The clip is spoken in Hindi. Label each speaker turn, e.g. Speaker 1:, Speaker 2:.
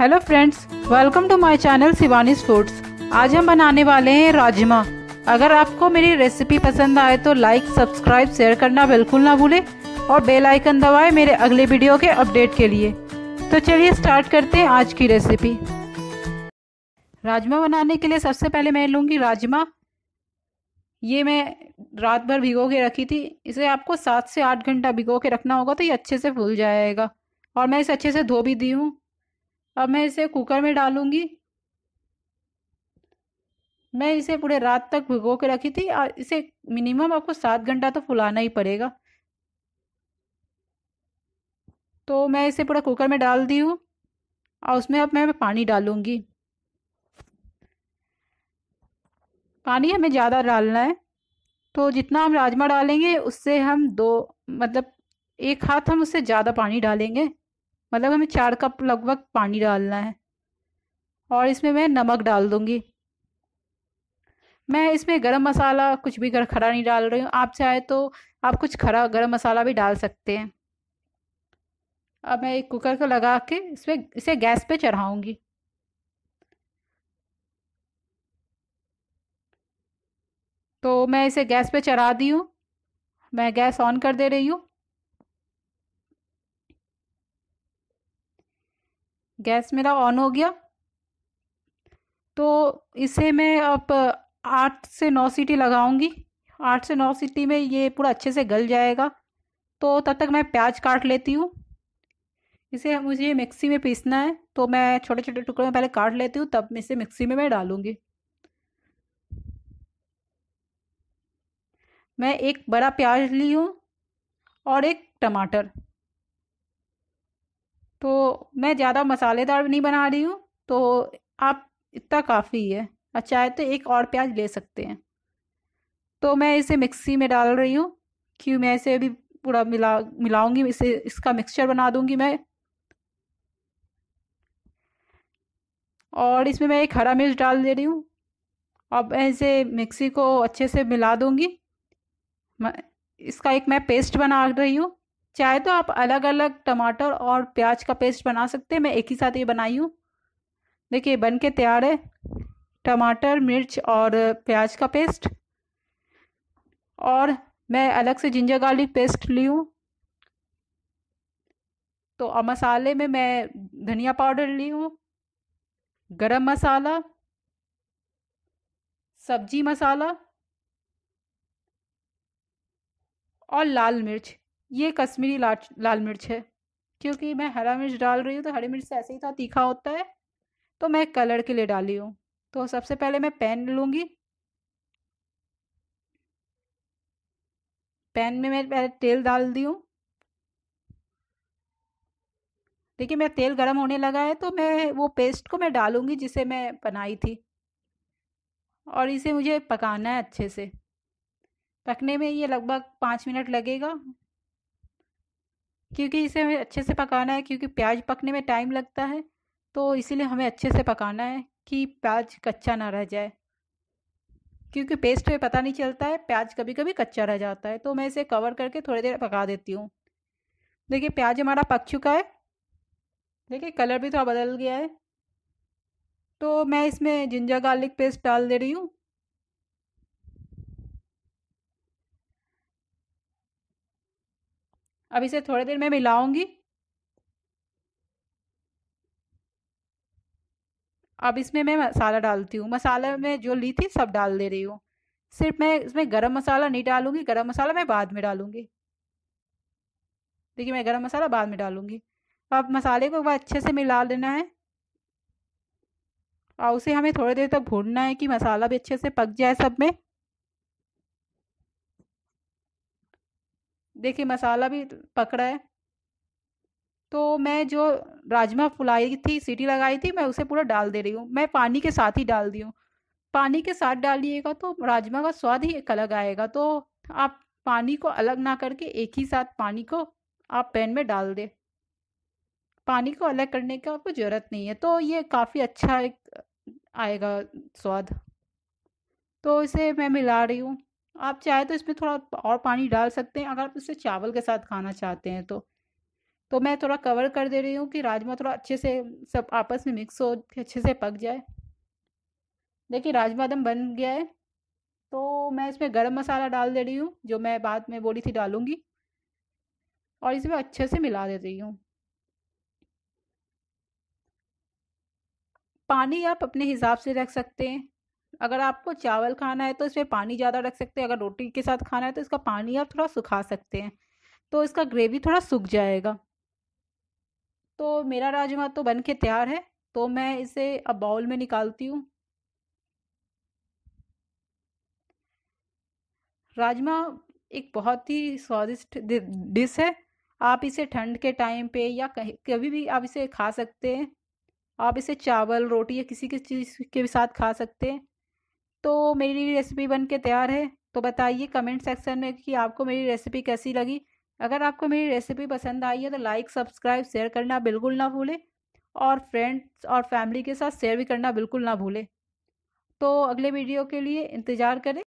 Speaker 1: hello friends welcome to my channel Shivani foods आज हम बनाने वाले हैं राजमा अगर आपको मेरी रेसिपी पसंद आए तो लाइक सब्सक्राइब शेयर करना बिल्कुल ना भूलें और बेल आइकन दबाएं मेरे अगले वीडियो के अपडेट के लिए तो चलिए स्टार्ट करते हैं आज की रेसिपी राजमा बनाने के लिए सबसे पहले मैं लूँगी राजमा ये मैं रात भर भिगो के रखी थी इसे आपको सात से आठ घंटा भिगो के रखना होगा तो ये अच्छे से फूल जाएगा और मैं इसे अच्छे से धो भी दी हूँ अब मैं इसे कुकर में डालूंगी मैं इसे पूरे रात तक भिगो के रखी थी और इसे मिनिमम आपको सात घंटा तो फुलाना ही पड़ेगा तो मैं इसे पूरा कुकर में डाल दी हूँ और उसमें अब मैं पानी डालूंगी पानी हमें ज़्यादा डालना है तो जितना हम राजमा डालेंगे उससे हम दो मतलब एक हाथ हम उससे ज़्यादा पानी डालेंगे मतलब हमें चार कप लगभग पानी डालना है और इसमें मैं नमक डाल दूँगी मैं इसमें गरम मसाला कुछ भी खड़ा नहीं डाल रही हूँ आप चाहे तो आप कुछ खड़ा गरम मसाला भी डाल सकते हैं अब मैं एक कुकर को लगा के इसमें इसे गैस पे चढ़ाऊँगी तो मैं इसे गैस पे चढ़ा दी हूँ मैं गैस ऑन कर दे रही हूँ गैस मेरा ऑन हो गया तो इसे मैं अब आठ से नौ सीटी लगाऊंगी आठ से नौ सीटी में ये पूरा अच्छे से गल जाएगा तो तब तक मैं प्याज काट लेती हूँ इसे मुझे मिक्सी में पीसना है तो मैं छोटे छोटे टुकड़ों में पहले काट लेती हूँ तब इसे मिक्सी में मैं डालूँगी मैं एक बड़ा प्याज ली हूँ और एक टमाटर तो मैं ज़्यादा मसालेदार नहीं बना रही हूँ तो आप इतना काफ़ी है अच्छा है तो एक और प्याज ले सकते हैं तो मैं इसे मिक्सी में डाल रही हूँ क्यों मैं इसे अभी पूरा मिला मिलाऊंगी इसे इसका मिक्सचर बना दूंगी मैं और इसमें मैं एक हरा मिर्च डाल दे रही हूँ अब ऐसे मिक्सी को अच्छे से मिला दूंगी इसका एक मैं पेस्ट बना रही हूँ चाहे तो आप अलग अलग टमाटर और प्याज का पेस्ट बना सकते हैं मैं एक ही साथ ये बनाई हूँ देखिए बन के तैयार है टमाटर मिर्च और प्याज का पेस्ट और मैं अलग से जिंजर गार्लिक पेस्ट ली हूँ तो और मसाले में मैं धनिया पाउडर ली हूँ गरम मसाला सब्जी मसाला और लाल मिर्च ये कश्मीरी लाल मिर्च है क्योंकि मैं हरा मिर्च डाल रही हूँ तो हरी मिर्च ऐसे ही था तीखा होता है तो मैं कलर के लिए डाली हूँ तो सबसे पहले मैं पैन लूँगी पैन में मैं पहले तेल डाल दी हूँ देखिए मैं तेल गर्म होने लगा है तो मैं वो पेस्ट को मैं डालूँगी जिसे मैं बनाई थी और इसे मुझे पकाना है अच्छे से पकने में ये लगभग पाँच मिनट लगेगा क्योंकि इसे हमें अच्छे से पकाना है क्योंकि प्याज पकने में टाइम लगता है तो इसीलिए हमें अच्छे से पकाना है कि प्याज कच्चा ना रह जाए क्योंकि पेस्ट में पता नहीं चलता है प्याज कभी कभी कच्चा रह जाता है तो मैं इसे कवर करके थोड़ी देर पका देती हूँ देखिए प्याज हमारा पक चुका है देखिए कलर भी थोड़ा बदल गया है तो मैं इसमें जिंजर गार्लिक पेस्ट डाल दे रही हूँ अब इसे थोड़ी देर में मिलाऊंगी अब इसमें मैं मसाला डालती हूँ मसाला में जो ली थी सब डाल दे रही हूँ सिर्फ मैं इसमें गरम मसाला नहीं डालूंगी गरम मसाला मैं बाद में डालूंगी देखिए मैं गरम मसाला बाद में डालूंगी अब मसाले को अच्छे से मिला लेना है और उसे हमें थोड़ी देर तक भूनना है कि मसाला भी अच्छे से पक जाए सब में देखिए मसाला भी पकड़ा है तो मैं जो राजमा फुलाई थी सीटी लगाई थी मैं उसे पूरा डाल दे रही हूँ मैं पानी के साथ ही डाल दी हूँ पानी के साथ डालिएगा तो राजमा का स्वाद ही एक अलग आएगा तो आप पानी को अलग ना करके एक ही साथ पानी को आप पैन में डाल दे पानी को अलग करने की आपको ज़रूरत नहीं है तो ये काफ़ी अच्छा एक आएगा स्वाद तो इसे मैं मिला रही हूँ आप चाहे तो इसमें थोड़ा और पानी डाल सकते हैं अगर आप इसे चावल के साथ खाना चाहते हैं तो तो मैं थोड़ा कवर कर दे रही हूँ कि राजमा थोड़ा अच्छे से सब आपस में मिक्स हो अच्छे से पक जाए देखिए राजमा दम बन गया है तो मैं इसमें गरम मसाला डाल दे रही हूँ जो मैं बाद में बोली थी डालूँगी और इसमें अच्छे से मिला दे रही हूँ पानी आप अपने हिसाब से रख सकते हैं अगर आपको चावल खाना है तो इसमें पानी ज़्यादा रख सकते हैं अगर रोटी के साथ खाना है तो इसका पानी आप थोड़ा सुखा सकते हैं तो इसका ग्रेवी थोड़ा सूख जाएगा तो मेरा राजमा तो बन के तैयार है तो मैं इसे अब बाउल में निकालती हूँ राजमा एक बहुत ही स्वादिष्ट डिश है आप इसे ठंड के टाइम पे या कहीं कभी भी आप इसे खा सकते हैं आप इसे चावल रोटी या किसी के चीज़ के साथ खा सकते हैं तो मेरी रेसिपी बन के तैयार है तो बताइए कमेंट सेक्शन में कि आपको मेरी रेसिपी कैसी लगी अगर आपको मेरी रेसिपी पसंद आई है तो लाइक सब्सक्राइब शेयर करना बिल्कुल ना भूलें और फ्रेंड्स और फैमिली के साथ शेयर भी करना बिल्कुल ना भूलें तो अगले वीडियो के लिए इंतज़ार करें